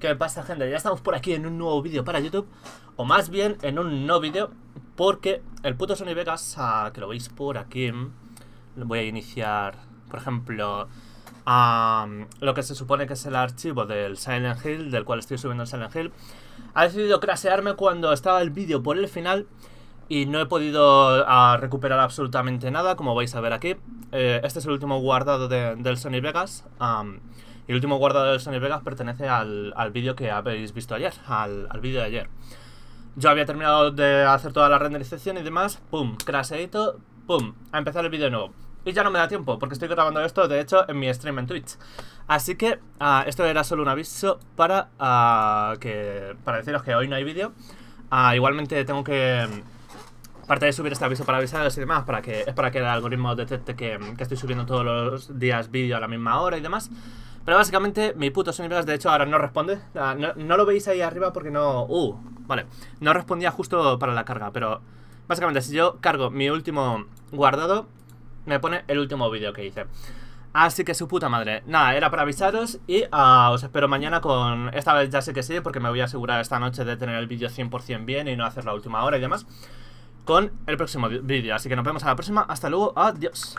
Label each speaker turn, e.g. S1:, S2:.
S1: ¿Qué pasa gente? Ya estamos por aquí en un nuevo vídeo para YouTube O más bien en un no vídeo Porque el puto Sony Vegas, ah, que lo veis por aquí Voy a iniciar, por ejemplo um, Lo que se supone que es el archivo del Silent Hill Del cual estoy subiendo el Silent Hill Ha decidido crasearme cuando estaba el vídeo por el final y no he podido ah, recuperar absolutamente nada, como vais a ver aquí. Eh, este es el último guardado del Sony Vegas. Y el último guardado de Sony Vegas pertenece al, al vídeo que habéis visto ayer, al, al vídeo de ayer. Yo había terminado de hacer toda la renderización y demás, pum, crasheito, pum, a empezar el vídeo nuevo. Y ya no me da tiempo, porque estoy grabando esto, de hecho, en mi stream en Twitch. Así que ah, esto era solo un aviso para, ah, que, para deciros que hoy no hay vídeo. Ah, igualmente tengo que... Aparte de subir este aviso para avisaros y demás, para que, es para que el algoritmo detecte que, que estoy subiendo todos los días vídeo a la misma hora y demás. Pero básicamente, mi puto Sony Vegas, de hecho, ahora no responde. No, lo veis ahí arriba porque no... Uh, vale. No respondía justo para la carga, pero... Básicamente, si yo cargo mi último guardado, me pone el último vídeo que hice. Así que su puta madre. Nada, era para avisaros y ah, os espero mañana con... Esta vez ya sé que sí, porque me voy a asegurar esta noche de tener el vídeo 100% bien y no hacer la última hora y demás. Con el próximo vídeo. Así que nos vemos a la próxima. Hasta luego. Adiós.